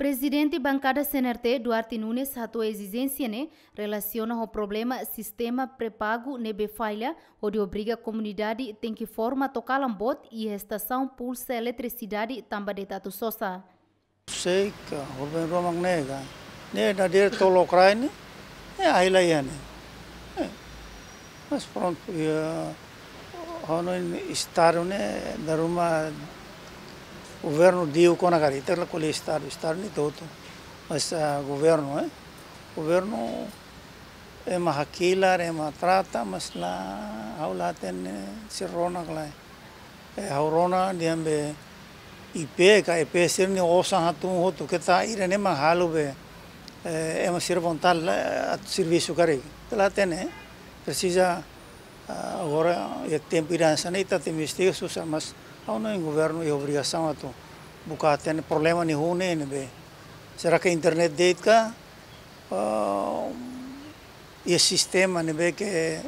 Presidente bancada CNRT, Duarte Nunes, a a exigência né, relaciona ao problema sistema pré-pago nebe falha, onde obriga a comunidade tem que forma tocar bot e a estação pulsa eletricidade também de Tato Sosa. Sei que o bem romang nega, né, da dir tolocrai, né, é aí lá é, né. Mas pronto, eu, eu não estar, né, da rumah o governo deu com a garita, ela colheu Estado, Estado nem todo. Mas o ah, governo, é? Eh? O governo é uma raquila, é uma trata, mas lá, ao lá tem eh, se rona lá. É a rona de ambe eh, IP, que a IP é ser nem osa, tu, tu, que está aí, nem uma ralo, é uma sirvontal, é um serviço que é. Lá tem, é? Precisa ah, agora, é tempo irança, nem está tem investigação, mas... Então, não o governo e obrigação a tu buka tem problema nenhum né, be será que a internet deita uh, ah, e sistema né be que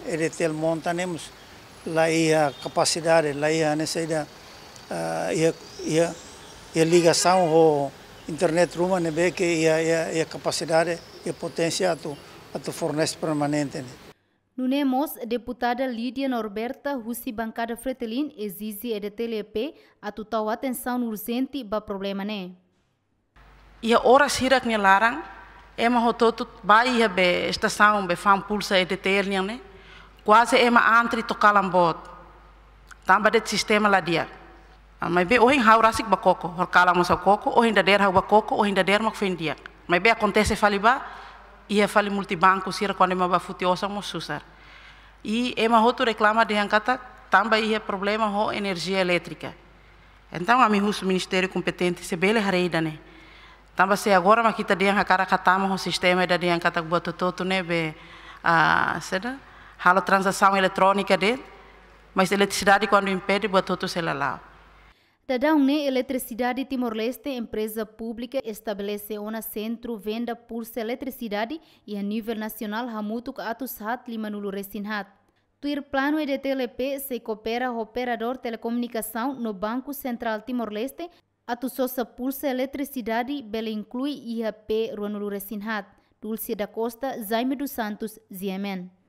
ele tem monta nemos lá e a capacidade lá e a necessidade né, uh, e a, e a, a ligação internet ruma né be que e a, a, a capacidade e a potência a tu a tu fornece permanente né? Nunemos deputada Lídia Norberta Russi Bancada Fretilin exige a TLP atutau atenção urgente para problema né. Ia horas hirak ne larang, ema hototu baia be estação be fan pulsa EDTL né. Quase é ema antri bot Tamba det sistema lá dia. Mas be ohin haurasik bakoko, a coco koko, ohin da der hau bakoko, ohin da der makfendia. Mas be acontece faliba, ia fali multibanco sira quando ma bafuti osa mo susar e ema hotu reclama de hankata tamba ia problema ho energia elétrica então a mi o ministério competente se bele hareida né tamba se agora ma kita de hankara katama o sistema ah, da de que boto toto né be a seda a transação eletrônica de mas eletricidade quando impede boto lá lá a ne né? Eletricidade Timor-Leste, empresa pública, estabelece um centro venda por eletricidade e a nível nacional hamutuk atus hat limanulu resinhat. Tuir plano é de TLP se coopera o operador telecomunicação no Banco Central Timor-Leste Atusosa pulsa eletricidade bele inclui IAP ruanulu resinhat. Dulce da Costa, Jaime dos Santos, Ziemen.